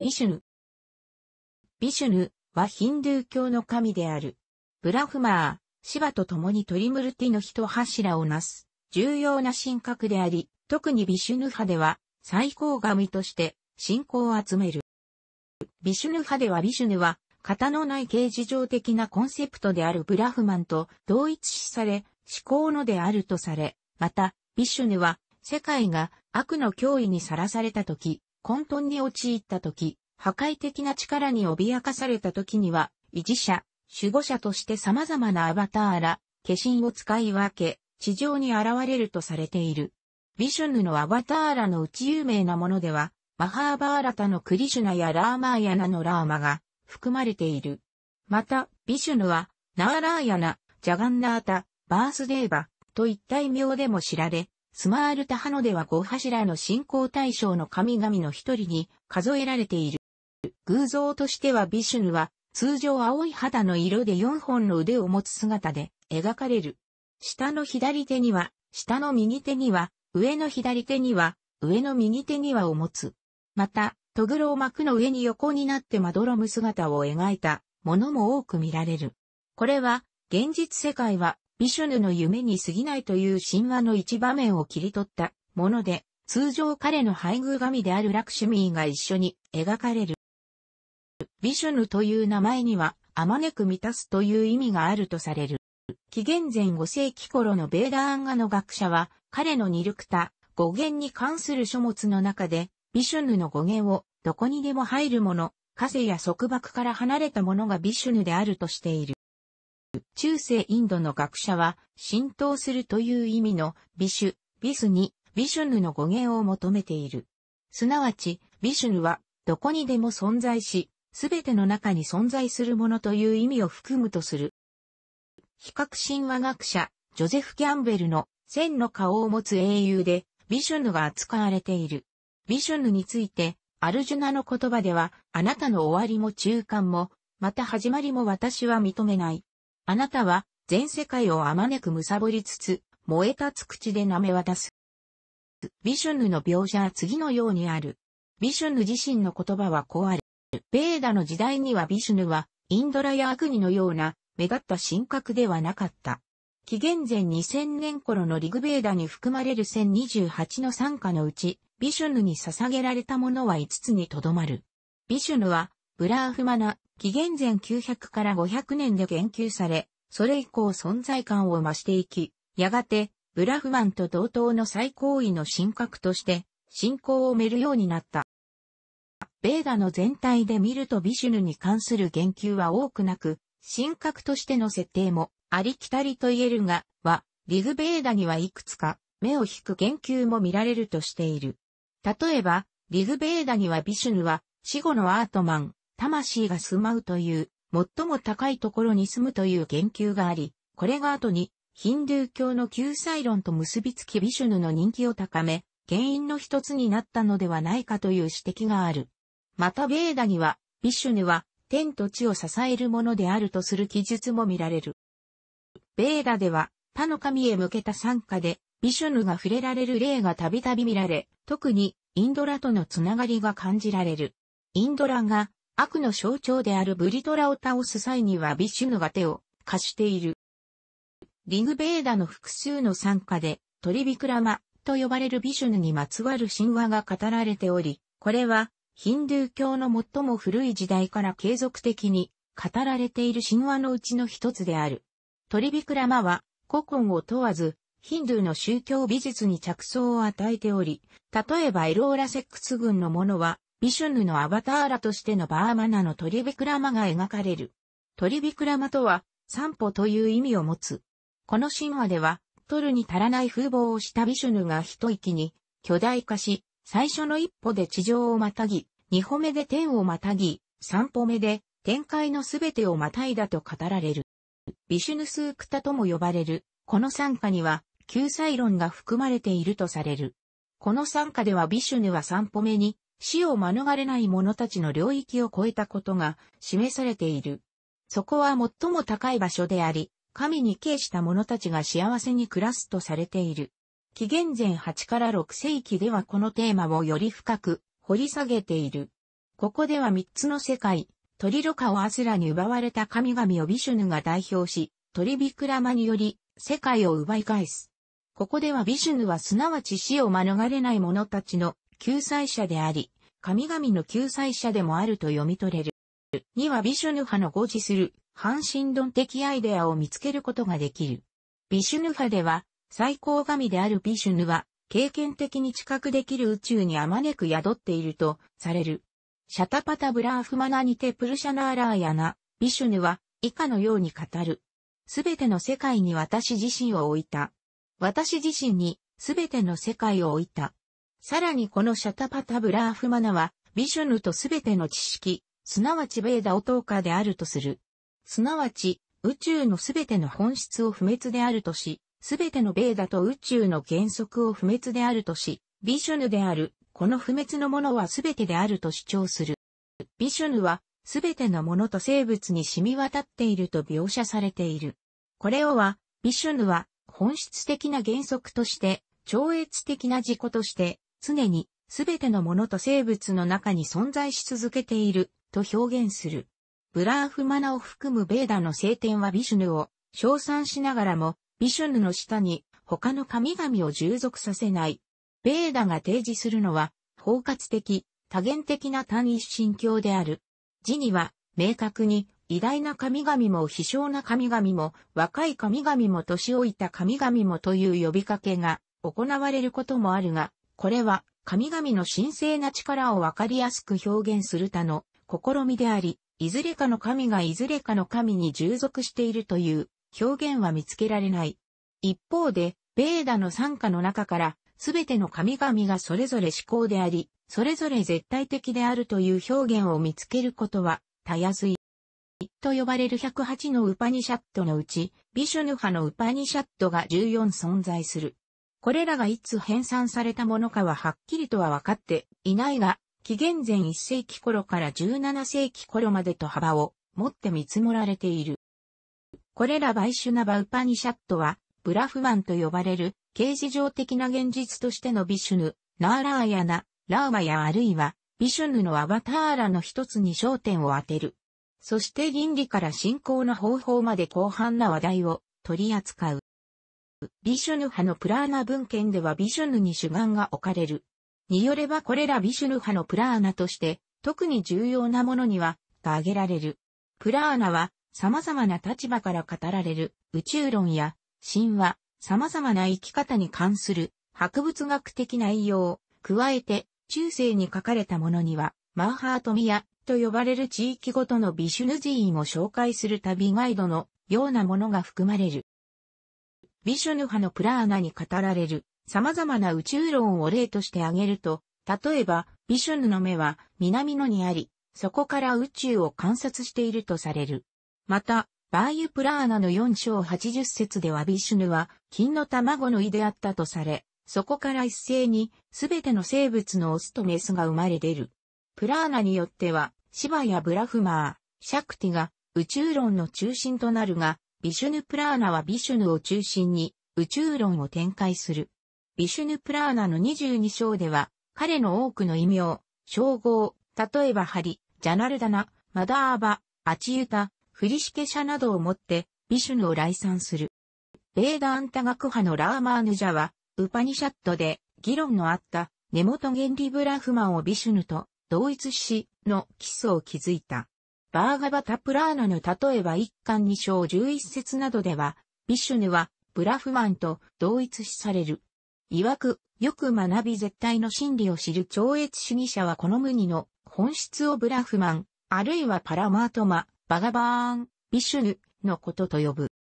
ビシュヌ。ビシュヌはヒンドゥー教の神である。ブラフマー、シバと共にトリムルティの一柱をなす、重要な神格であり、特にビシュヌ派では、最高神として信仰を集める。ビシュヌ派ではビシュヌは、型のない形事上的なコンセプトであるブラフマンと同一視され、至高のであるとされ、また、ビシュヌは、世界が悪の脅威にさらされた時、混沌に陥った時、破壊的な力に脅かされた時には、維持者、守護者として様々なアバターら、化身を使い分け、地上に現れるとされている。ビシュヌのアバターらのうち有名なものでは、マハーバーラタのクリシュナやラーマーヤナのラーマが含まれている。また、ビシュヌは、ナーラーヤナ、ジャガンナータ、バースデーバといった異名でも知られ、スマールタハノでは五柱の信仰対象の神々の一人に数えられている。偶像としてはビシュヌは、通常青い肌の色で四本の腕を持つ姿で描かれる。下の左手には、下の右手には、上の左手には、上の右手にはを持つ。また、トグロを幕の上に横になってまどろむ姿を描いたものも多く見られる。これは、現実世界はビシュヌの夢に過ぎないという神話の一場面を切り取ったもので、通常彼の配偶神であるラクシュミーが一緒に描かれる。ビシュヌという名前には、あまねく満たすという意味があるとされる。紀元前5世紀頃のベーダーンガの学者は、彼のニルクタ、語源に関する書物の中で、ビシュヌの語源を、どこにでも入るもの、火星や束縛から離れたものがビシュヌであるとしている。中世インドの学者は、浸透するという意味のビシュ、ビスに、ビシュヌの語源を求めている。すなわち、ビシュヌは、どこにでも存在し、すべての中に存在するものという意味を含むとする。比較神話学者、ジョゼフ・キャンベルの、千の顔を持つ英雄で、ビシュヌが扱われている。ビシュヌについて、アルジュナの言葉では、あなたの終わりも中間も、また始まりも私は認めない。あなたは全世界をあまねく貪りつつ、燃え立つ口で舐め渡す。ビシュヌの描写は次のようにある。ビシュヌ自身の言葉はこうある。ベーダの時代にはビシュヌはインドラやアグニのような目立った神格ではなかった。紀元前2000年頃のリグベーダに含まれる1028の参加のうち、ビシュヌに捧げられたものは5つにとどまる。ビシュヌは、ブラーフマナ、紀元前900から500年で言及され、それ以降存在感を増していき、やがて、ブラフマンと同等の最高位の神格として、信仰を埋めるようになった。ベーダの全体で見るとビシュヌに関する言及は多くなく、神格としての設定もありきたりと言えるが、は、リグベーダにはいくつか目を引く言及も見られるとしている。例えば、リグベーダにはビシュヌは死後のアートマン、魂が住まうという、最も高いところに住むという言及があり、これが後に、ヒンドゥー教の救済論と結びつきビシュヌの人気を高め、原因の一つになったのではないかという指摘がある。またベーダには、ビシュヌは天と地を支えるものであるとする記述も見られる。ベーダでは他の神へ向けた参加で、ビシュヌが触れられる例がたびたび見られ、特にインドラとのつながりが感じられる。インドラが悪の象徴であるブリトラを倒す際にはビシュヌが手を貸している。リグベーダの複数の参加で、トリビクラマと呼ばれるビシュヌにまつわる神話が語られており、これはヒンドゥー教の最も古い時代から継続的に語られている神話のうちの一つである。トリビクラマは古今を問わず、ヒンドゥーの宗教美術に着想を与えており、例えばエローラセックス軍のものは、ビシュヌのアバターラとしてのバーマナのトリビクラマが描かれる。トリビクラマとは、散歩という意味を持つ。この神話では、取るに足らない風貌をしたビシュヌが一息に、巨大化し、最初の一歩で地上をまたぎ、二歩目で天をまたぎ、三歩目で天界のすべてをまたいだと語られる。ビシュヌスークタとも呼ばれる、この参加には、救済論が含まれているとされる。この参加ではビシュヌは三歩目に、死を免れない者たちの領域を超えたことが示されている。そこは最も高い場所であり、神に敬した者たちが幸せに暮らすとされている。紀元前8から6世紀ではこのテーマをより深く掘り下げている。ここでは3つの世界、トリロカをアスラに奪われた神々をビシュヌが代表し、トリビクラマにより世界を奪い返す。ここではビシュヌはすなわち死を免れない者たちの救済者であり、神々の救済者でもあると読み取れる。2はビシュヌ派の誤字する、半神論的アイデアを見つけることができる。ビシュヌ派では、最高神であるビシュヌは、経験的に知覚できる宇宙にあまねく宿っているとされる。シャタパタブラーフマナにてプルシャナーラーヤナ、ビシュヌは以下のように語る。すべての世界に私自身を置いた。私自身にすべての世界を置いた。さらにこのシャタパタブラーフマナは、ビシュヌとすべての知識、すなわちベーダをトーカーであるとする。すなわち、宇宙のすべての本質を不滅であるとし、すべてのベーダと宇宙の原則を不滅であるとし、ビシュヌである、この不滅のものはすべてであると主張する。ビシュヌは、すべてのものと生物に染み渡っていると描写されている。これをは、ビシュヌは、本質的な原則として、超越的な自己として、常に全てのものと生物の中に存在し続けていると表現する。ブラーフマナを含むベーダの聖典はビシュヌを称賛しながらも、ビシュヌの下に他の神々を従属させない。ベーダが提示するのは包括的、多元的な単一神教である。字には明確に偉大な神々も非小な神々も若い神々も年老いた神々もという呼びかけが行われることもあるが、これは神々の神聖な力をわかりやすく表現する他の試みであり、いずれかの神がいずれかの神に従属しているという表現は見つけられない。一方で、ベーダの参加の中から、すべての神々がそれぞれ思考であり、それぞれ絶対的であるという表現を見つけることは、たやすい。と呼ばれる108のウパニシャットのうち、ビシュヌ派のウパニシャットが14存在する。これらがいつ編纂されたものかははっきりとは分かっていないが、紀元前1世紀頃から17世紀頃までと幅を持って見積もられている。これら売種なバウパニシャットは、ブラフマンと呼ばれる、形事上的な現実としてのビシュヌ、ナーラーヤナ、ラーマやあるいは、ビシュヌのアバターラの一つに焦点を当てる。そして倫理から信仰の方法まで広範な話題を取り扱う。ビシュヌ派のプラーナ文献ではビシュヌに主眼が置かれる。によればこれらビシュヌ派のプラーナとして、特に重要なものには、が挙げられる。プラーナは、様々な立場から語られる宇宙論や神話、様々な生き方に関する博物学的内容、加えて中世に書かれたものには、マーハートミアと呼ばれる地域ごとのビシュヌ寺院を紹介する旅ガイドのようなものが含まれる。ビシュヌ派のプラーナに語られる様々な宇宙論を例として挙げると、例えば、ビシュヌの目は南野にあり、そこから宇宙を観察しているとされる。また、バーユプラーナの4章80節ではビシュヌは金の卵の胃であったとされ、そこから一斉にすべての生物のオスとメスが生まれ出る。プラーナによっては、シバやブラフマー、シャクティが宇宙論の中心となるが、ビシュヌプラーナはビシュヌを中心に宇宙論を展開する。ビシュヌプラーナの22章では、彼の多くの異名、称号、例えばハリ、ジャナルダナ、マダーバ、アチユタ、フリシケシャなどをもって、ビシュヌを来賛する。ベーダーンタ学派のラーマーヌジャは、ウパニシャットで議論のあった根元原理ブラフマンをビシュヌと同一しの基礎を築いた。バーガバタプラーナの例えば一巻二章十一節などでは、ビシュヌはブラフマンと同一視される。曰く、よく学び絶対の真理を知る超越主義者はこの無二の本質をブラフマン、あるいはパラマートマ、バガバーン、ビシュヌのことと呼ぶ。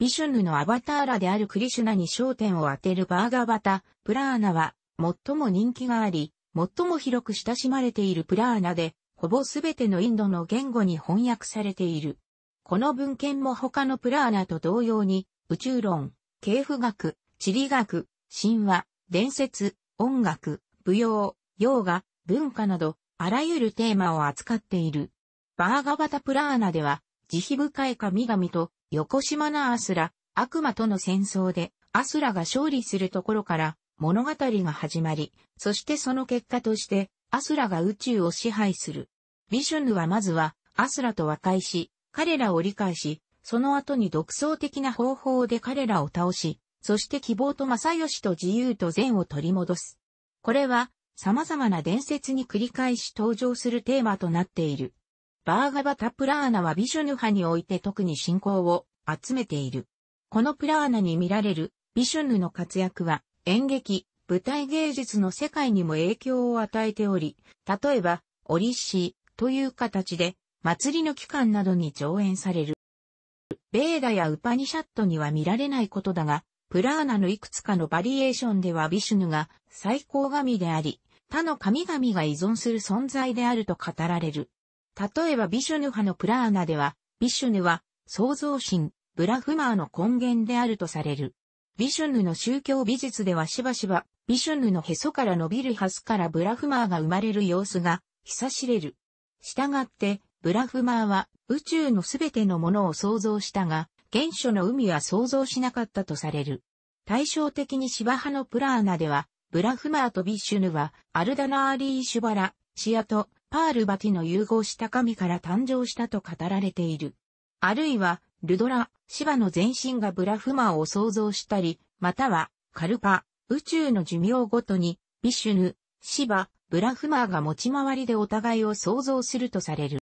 ビシュヌのアバターラであるクリシュナに焦点を当てるバーガバタ、プラーナは、最も人気があり、最も広く親しまれているプラーナで、ほぼすべてのインドの言語に翻訳されている。この文献も他のプラーナと同様に、宇宙論、経譜学、地理学、神話、伝説、音楽、舞踊、洋画、文化など、あらゆるテーマを扱っている。バーガバタプラーナでは、慈悲深い神々と、横島なアスラ、悪魔との戦争で、アスラが勝利するところから、物語が始まり、そしてその結果として、アスラが宇宙を支配する。ビシュヌはまずはアスラと和解し、彼らを理解し、その後に独創的な方法で彼らを倒し、そして希望と正義と自由と善を取り戻す。これは様々な伝説に繰り返し登場するテーマとなっている。バーガバタ・プラーナはビシュヌ派において特に信仰を集めている。このプラーナに見られるビシュヌの活躍は演劇、舞台芸術の世界にも影響を与えており、例えば、オリッシという形で、祭りの期間などに上演される。ベーダやウパニシャットには見られないことだが、プラーナのいくつかのバリエーションではビシュヌが最高神であり、他の神々が依存する存在であると語られる。例えばビシュヌ派のプラーナでは、ビシュヌは創造神、ブラフマーの根源であるとされる。ビシュヌの宗教美術ではしばしば、ビシュヌのへそから伸びるハスからブラフマーが生まれる様子が、久しれる。従って、ブラフマーは宇宙のすべてのものを創造したが、原初の海は創造しなかったとされる。対照的に芝派のプラーナでは、ブラフマーとビッシュヌは、アルダナーリーシュバラ、シアと、パールバティの融合した神から誕生したと語られている。あるいは、ルドラ、シバの前身がブラフマーを創造したり、または、カルパ、宇宙の寿命ごとに、ビシュヌ、シバ、ブラフマーが持ち回りでお互いを想像するとされる。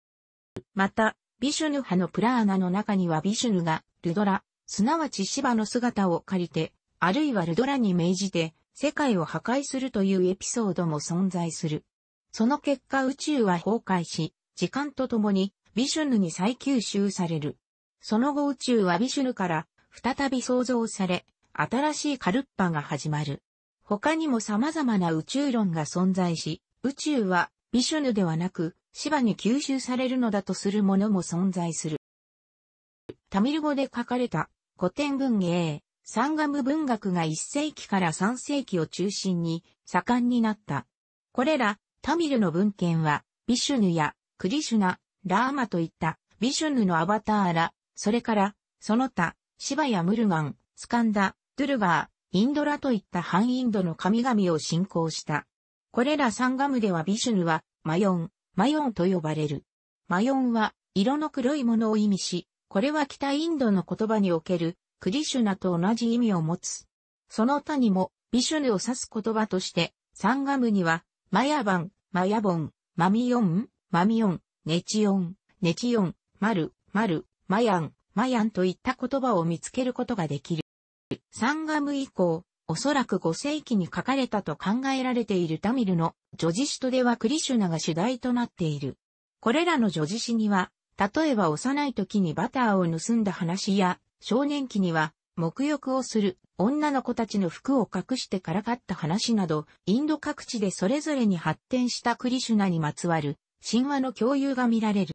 また、ビシュヌ派のプラーナの中にはビシュヌがルドラ、すなわち芝の姿を借りて、あるいはルドラに命じて世界を破壊するというエピソードも存在する。その結果宇宙は崩壊し、時間とともにビシュヌに再吸収される。その後宇宙はビシュヌから再び創造され、新しいカルッパが始まる。他にも様々な宇宙論が存在し、宇宙はビシュヌではなく、シバに吸収されるのだとするものも存在する。タミル語で書かれた古典文芸、サンガム文学が1世紀から3世紀を中心に盛んになった。これら、タミルの文献は、ビシュヌやクリシュナ、ラーマといったビシュヌのアバターら、それから、その他、シバやムルガン、スカンダ、ドゥルガー、インドラといった反インドの神々を信仰した。これらサンガムではビシュヌは、マヨン、マヨンと呼ばれる。マヨンは、色の黒いものを意味し、これは北インドの言葉における、クリシュナと同じ意味を持つ。その他にも、ビシュヌを指す言葉として、サンガムには、マヤバン、マヤボン、マミヨン、マミヨン、ネチヨン、ネチヨン、マル、マル、マヤン、マヤンといった言葉を見つけることができる。サンガム以降、おそらく5世紀に書かれたと考えられているタミルの女児詩とではクリシュナが主題となっている。これらの女児詩には、例えば幼い時にバターを盗んだ話や、少年期には、沐浴をする女の子たちの服を隠してからかった話など、インド各地でそれぞれに発展したクリシュナにまつわる神話の共有が見られる。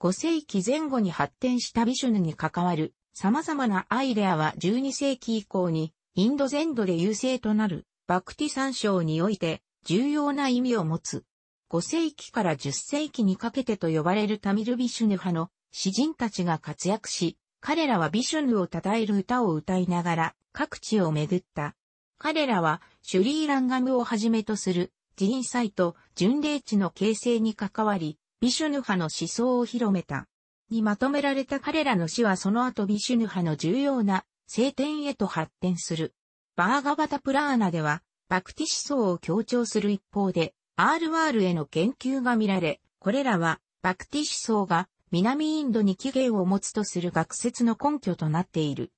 5世紀前後に発展したビシュヌに関わる様々なアイデアは12世紀以降にインド全土で優勢となるバクティ三章において重要な意味を持つ。5世紀から10世紀にかけてと呼ばれるタミルビシュヌ派の詩人たちが活躍し、彼らはビシュヌを称える歌を歌いながら各地を巡った。彼らはシュリーランガムをはじめとする人災と巡礼地の形成に関わり、ビシュヌ派の思想を広めた。にまとめられた彼らの死はその後ビシュヌ派の重要な聖典へと発展する。バーガバタプラーナでは、バクティ思想を強調する一方で、RR への研究が見られ、これらは、バクティ思想が南インドに起源を持つとする学説の根拠となっている。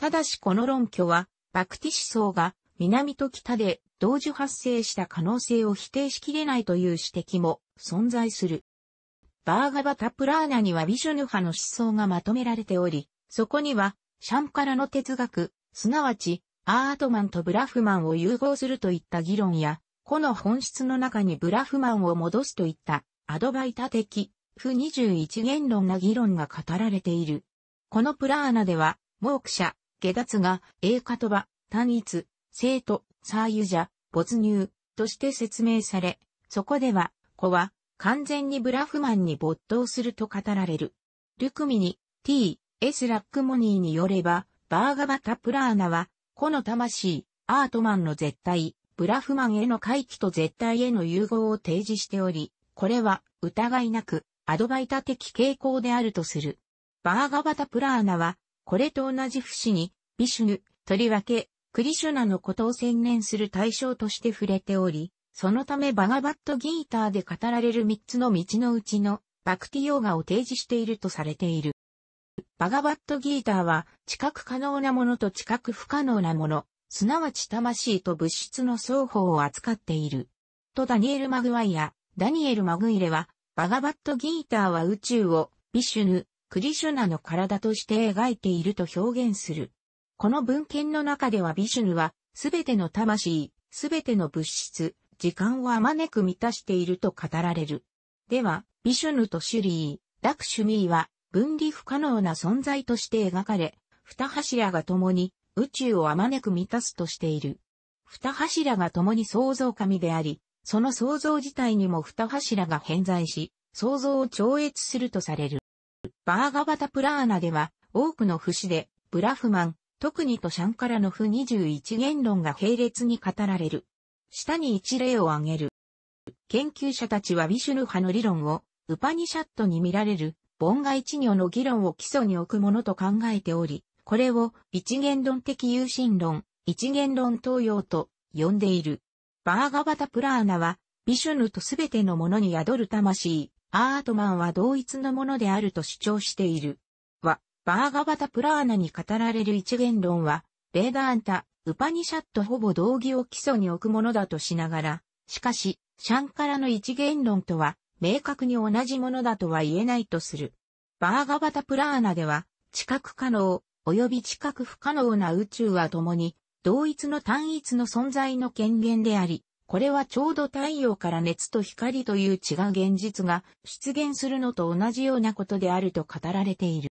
ただしこの論拠は、バクティ思想が南と北で同時発生した可能性を否定しきれないという指摘も存在する。バーガバタプラーナにはヴィシュヌ派の思想がまとめられており、そこには、シャンカラの哲学、すなわち、アートマンとブラフマンを融合するといった議論や、この本質の中にブラフマンを戻すといった、アドバイタ的、不21言論な議論が語られている。このプラーナでは、モーク社、下脱が、英カトバ、単一、生徒、サーユジャ、没入、として説明され、そこでは、子は、完全にブラフマンに没頭すると語られる。ルクミニ、T、S ラックモニーによれば、バーガバタ・プラーナは、この魂、アートマンの絶対、ブラフマンへの回帰と絶対への融合を提示しており、これは疑いなくアドバイタ的傾向であるとする。バーガバタ・プラーナは、これと同じ節に、ビシュヌ、とりわけ、クリシュナのことを宣言する対象として触れており、そのためバガバットギーターで語られる3つの道のうちのバクティヨーガを提示しているとされている。バガバットギーターは、知覚可能なものと知覚不可能なもの、すなわち魂と物質の双方を扱っている。とダニエル・マグワイア、ダニエル・マグイレは、バガバットギーターは宇宙を、ビシュヌ、クリシュナの体として描いていると表現する。この文献の中ではビシュヌは、すべての魂、すべての物質、時間をあまねく満たしていると語られる。では、ビシュヌとシュリー、ダクシュミーは分離不可能な存在として描かれ、二柱が共に宇宙をあまねく満たすとしている。二柱が共に創造神であり、その創造自体にも二柱が偏在し、創造を超越するとされる。バーガバタプラーナでは、多くの節で、ブラフマン、特にとシャンからの不21言論が並列に語られる。下に一例を挙げる。研究者たちはビシュヌ派の理論を、ウパニシャットに見られる、凡外一女の議論を基礎に置くものと考えており、これを一元論的有心論、一元論東洋と呼んでいる。バーガバタプラーナは、ビシュヌとすべてのものに宿る魂、アートマンは同一のものであると主張している。は、バーガバタプラーナに語られる一元論は、ベーダーンタ、ウパニシャットほぼ同義を基礎に置くものだとしながら、しかし、シャンカラの一元論とは、明確に同じものだとは言えないとする。バーガバタプラーナでは、知覚可能、及び知覚不可能な宇宙は共に、同一の単一の存在の権限であり、これはちょうど太陽から熱と光という違う現実が出現するのと同じようなことであると語られている。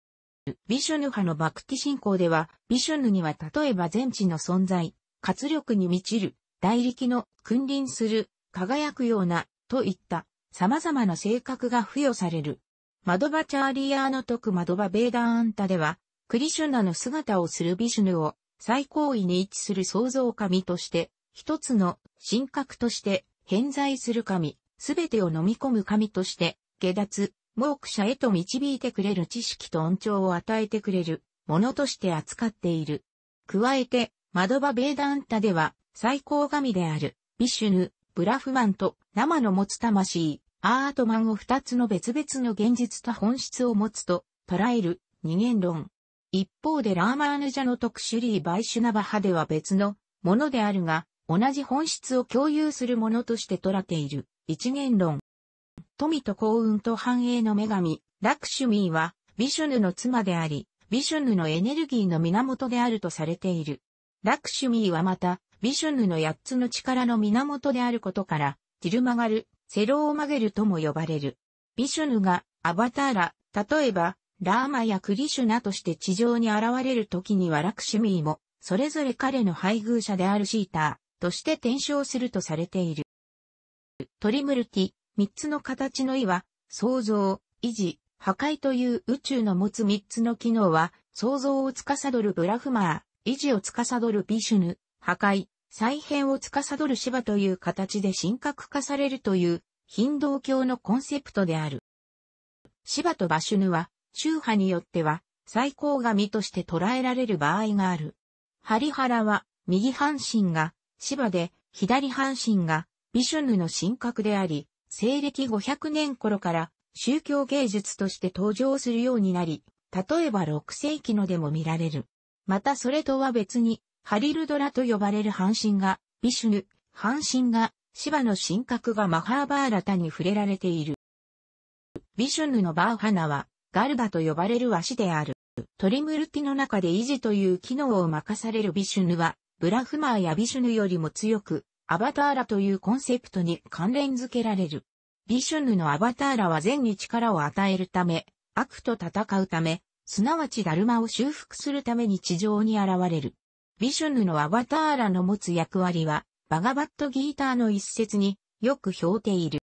ビシュヌ派のバクティ信仰では、ビシュヌには例えば全知の存在、活力に満ちる、大力の君臨する、輝くような、といった様々な性格が付与される。マドバチャーリアーノトクマドバベーダーアンタでは、クリシュナの姿をするビシュヌを最高位に位置する創造神として、一つの神格として偏在する神、すべてを飲み込む神として、下脱、モーク者へと導いてくれる知識と恩寵を与えてくれるものとして扱っている。加えて、マドバ・ベーダンタでは、最高神である、ビシュヌ、ブラフマンと生の持つ魂、アートマンを二つの別々の現実と本質を持つと捉える二元論。一方でラーマーヌジャの特殊リー・バイシュナバ派では別のものであるが、同じ本質を共有するものとして捉えている一元論。富と幸運と繁栄の女神、ラクシュミーは、ビシュヌの妻であり、ビシュヌのエネルギーの源であるとされている。ラクシュミーはまた、ビシュヌの八つの力の源であることから、ティルマガル、セローマゲルとも呼ばれる。ビシュヌが、アバターラ、例えば、ラーマやクリシュナとして地上に現れる時にはラクシュミーも、それぞれ彼の配偶者であるシーターとして転生するとされている。トリムルティ、三つの形の意は、創造、維持、破壊という宇宙の持つ三つの機能は、創造を司るブラフマー、維持を司るビシュヌ、破壊、再編を司るシバという形で神格化されるという、ヒンドー教のコンセプトである。シバとバシュヌは、宗派によっては、最高神として捉えられる場合がある。ハリハラは、右半身が、シバで、左半身が、ビシュヌの神格であり、西暦500年頃から宗教芸術として登場するようになり、例えば6世紀のでも見られる。またそれとは別に、ハリルドラと呼ばれる半身が、ビシュヌ、半身が、シバの神格がマハーバーラタに触れられている。ビシュヌのバーハナは、ガルバと呼ばれる和紙である。トリムルティの中で維持という機能を任されるビシュヌは、ブラフマーやビシュヌよりも強く、アバターラというコンセプトに関連づけられる。ビシュヌのアバターラは善に力を与えるため、悪と戦うため、すなわちダルマを修復するために地上に現れる。ビシュヌのアバターラの持つ役割は、バガバットギーターの一節によく表ている。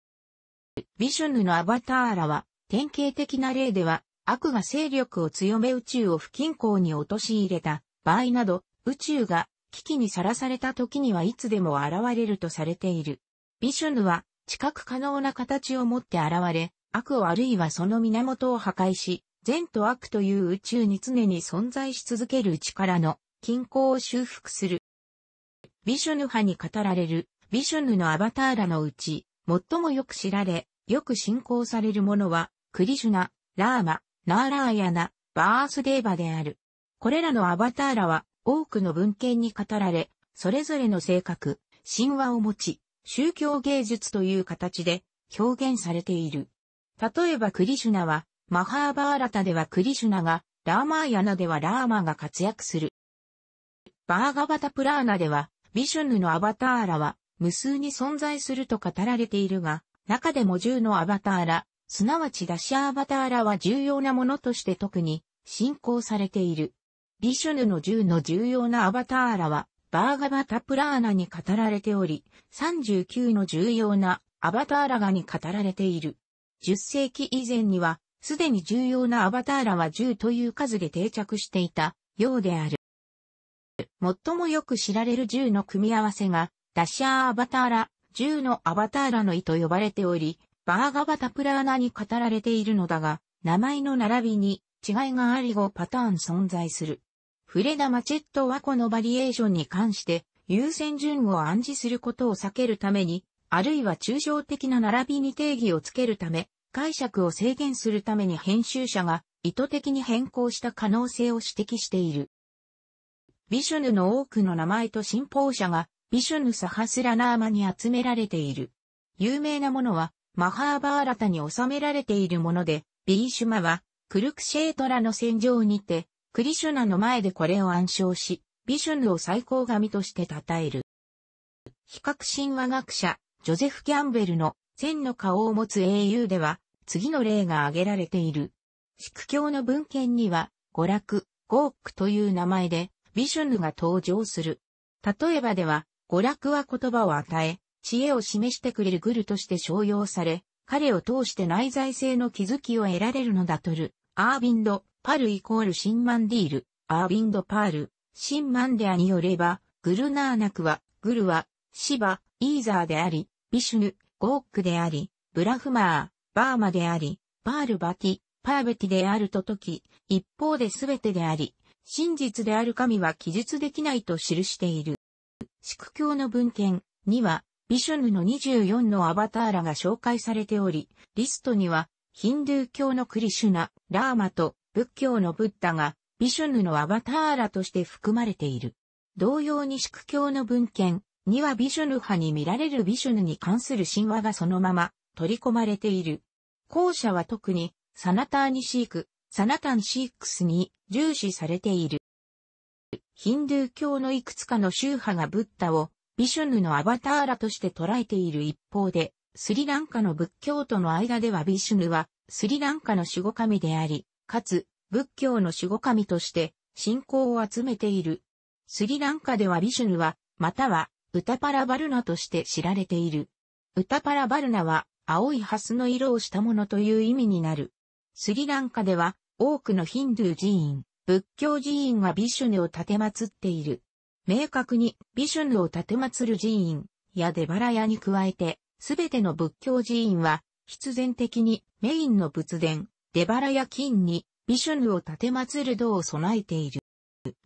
ビシュヌのアバターラは、典型的な例では、悪が勢力を強め宇宙を不均衡に陥れた場合など、宇宙が危機にさらされた時にはいつでも現れるとされている。ビシュヌは、知覚可能な形を持って現れ、悪をあるいはその源を破壊し、善と悪という宇宙に常に存在し続ける力の均衡を修復する。ビシュヌ派に語られる、ビシュヌのアバターらのうち、最もよく知られ、よく信仰されるものは、クリシュナ、ラーマ、ナーラーヤナ、バースデーバである。これらのアバターらは、多くの文献に語られ、それぞれの性格、神話を持ち、宗教芸術という形で表現されている。例えばクリシュナは、マハーバーラタではクリシュナが、ラーマーヤナではラーマが活躍する。バーガバタプラーナでは、ビシュヌのアバターラは無数に存在すると語られているが、中でも10のアバターラ、すなわちダシアアバターラは重要なものとして特に信仰されている。ビシュヌの銃の重要なアバターラは、バーガバタプラーナに語られており、39の重要なアバターラがに語られている。10世紀以前には、すでに重要なアバターラは10という数で定着していたようである。最もよく知られる10の組み合わせが、ダシャーアバターラ、10のアバターラの意と呼ばれており、バーガバタプラーナに語られているのだが、名前の並びに違いがあり5パターン存在する。フレダ・マチェットはこのバリエーションに関して優先順を暗示することを避けるために、あるいは抽象的な並びに定義をつけるため、解釈を制限するために編集者が意図的に変更した可能性を指摘している。ビシュヌの多くの名前と信奉者がビシュヌサハスラナーマに集められている。有名なものはマハーバーラタに収められているもので、ビーシュマはクルクシェートラの戦場にてクリシュナの前でこれを暗唱し、ビシュヌを最高神として称える。比較神話学者、ジョゼフ・キャンベルの千の顔を持つ英雄では、次の例が挙げられている。シ教の文献には、娯楽、ゴークという名前で、ビシュヌが登場する。例えばでは、娯楽は言葉を与え、知恵を示してくれるグルとして商用され、彼を通して内在性の気づきを得られるのだとる、アービンド、パルイコールシンマンディール、アービンドパール、シンマンデアによれば、グルナーナクは、グルは、シバ、イーザーであり、ビシュヌ、ゴークであり、ブラフマー、バーマであり、パールバティ、パーベティであるとき、一方で全てであり、真実である神は記述できないと記している。宿教の文献には、ビシュヌの24のアバターらが紹介されており、リストには、ヒンドゥー教のクリシュナ、ラーマと仏教のブッダがビシュヌのアバターラとして含まれている。同様に宿教の文献にはビシュヌ派に見られるビシュヌに関する神話がそのまま取り込まれている。後者は特にサナターニシーク、サナタンシークスに重視されている。ヒンドゥー教のいくつかの宗派がブッダをビシュヌのアバターラとして捉えている一方で、スリランカの仏教との間ではビシュヌはスリランカの守護神であり、かつ、仏教の守護神として信仰を集めている。スリランカではビシュヌは、または、ウタパラバルナとして知られている。ウタパラバルナは、青い蓮の色をしたものという意味になる。スリランカでは、多くのヒンドゥー寺院、仏教寺院がビシュヌを建て祀っている。明確に、ビシュヌを建て祀る寺院、やデバラヤに加えて、すべての仏教寺院は、必然的にメインの仏殿、デバラや金に、ビシュヌを建て祀る道を備えている。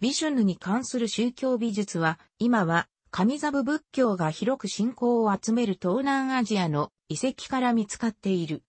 ビシュヌに関する宗教美術は、今は、神ザブ仏教が広く信仰を集める東南アジアの遺跡から見つかっている。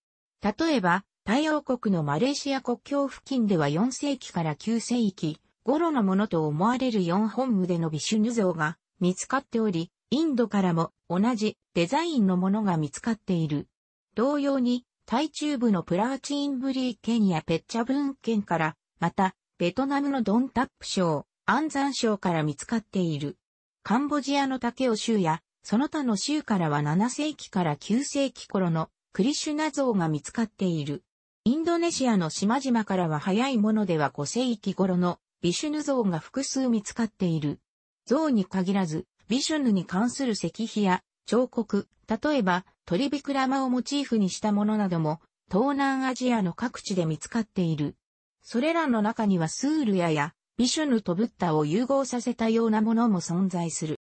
例えば、太陽国のマレーシア国境付近では4世紀から9世紀頃のものと思われる4本腕のビシュヌ像が見つかっており、インドからも同じデザインのものが見つかっている。同様に、タイ中部のプラーチンブリー県やペッチャブン県から、また、ベトナムのドンタップ省、アンザン省から見つかっている。カンボジアの竹尾州や、その他の州からは7世紀から9世紀頃のクリシュナ像が見つかっている。インドネシアの島々からは早いものでは5世紀頃のビシュヌ像が複数見つかっている。像に限らず、ビシュヌに関する石碑や彫刻、例えばトリビクラマをモチーフにしたものなども、東南アジアの各地で見つかっている。それらの中にはスールヤやビシュヌとブッダを融合させたようなものも存在する。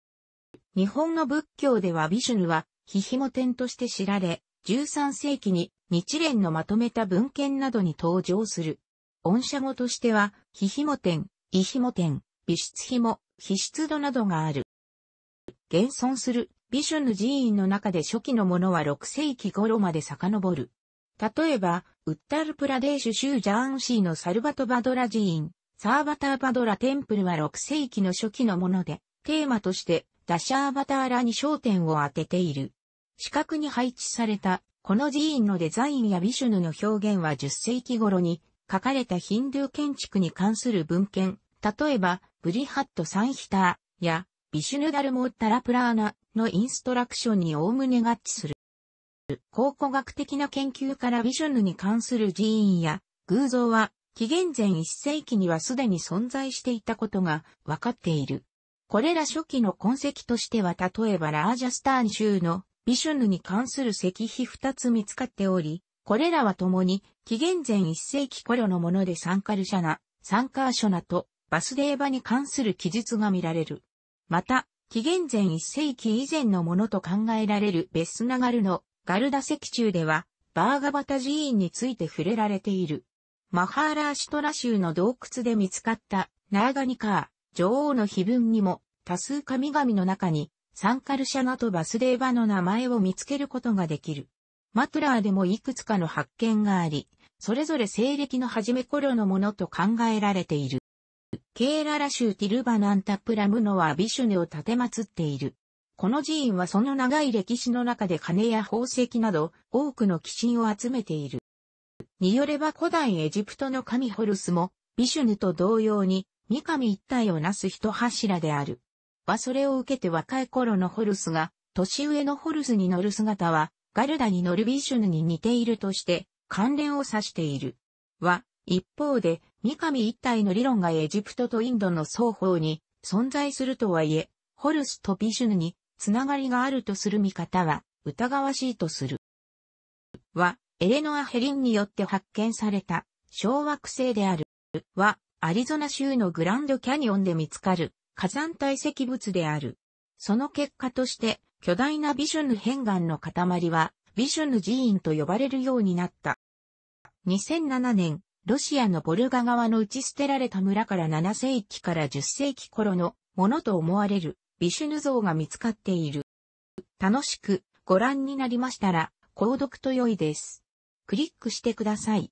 日本の仏教ではビシュヌは、ヒヒモ天として知られ、13世紀に日蓮のまとめた文献などに登場する。音社語としては、ヒヒモ天、イヒモ天、ビ質ヒモ、ヒシ度などがある。現存するビシュヌ寺院の中で初期のものは6世紀頃まで遡る。例えば、ウッタルプラデーシュ州ジャーンシーのサルバトバドラ寺院、サーバターバドラテンプルは6世紀の初期のもので、テーマとしてダシャーバターラに焦点を当てている。四角に配置された、この寺院のデザインやビシュヌの表現は10世紀頃に書かれたヒンドゥー建築に関する文献、例えば、ブリハット・サンヒターやビシュヌダルモッタラプラーナのインストラクションにおおむね合致する。考古学的な研究からビシュヌに関する寺院や偶像は紀元前1世紀にはすでに存在していたことが分かっている。これら初期の痕跡としては例えばラージャスターン州のビシュヌに関する石碑2つ見つかっており、これらは共に紀元前1世紀頃のものでサンカルシャナ、サンカーショナとバスデーバに関する記述が見られる。また、紀元前1世紀以前のものと考えられるベスナガルのガルダ石柱では、バーガバタ寺院について触れられている。マハーラーシトラ州の洞窟で見つかったナーガニカー、女王の碑文にも多数神々の中にサンカルシャナとバスデーバの名前を見つけることができる。マトラーでもいくつかの発見があり、それぞれ西暦の初め頃のものと考えられている。ケーララ州ティルバナンタプラムノはビシュネを建て祀っている。この寺院はその長い歴史の中で金や宝石など多くの寄進を集めている。によれば古代エジプトの神ホルスもビシュヌと同様に三神一体をなす一柱である。はそれを受けて若い頃のホルスが年上のホルスに乗る姿はガルダに乗るビシュヌに似ているとして関連を指している。は、一方で三上一体の理論がエジプトとインドの双方に存在するとはいえ、ホルスとビシュヌにつながりがあるとする見方は疑わしいとする。は、エレノア・ヘリンによって発見された小惑星である。は、アリゾナ州のグランドキャニオンで見つかる火山堆積物である。その結果として巨大なビシュヌ片岩の塊はビシュヌ寺院と呼ばれるようになった。2007年、ロシアのボルガ川の打ち捨てられた村から7世紀から10世紀頃のものと思われるビシュヌ像が見つかっている。楽しくご覧になりましたら、購読と良いです。クリックしてください。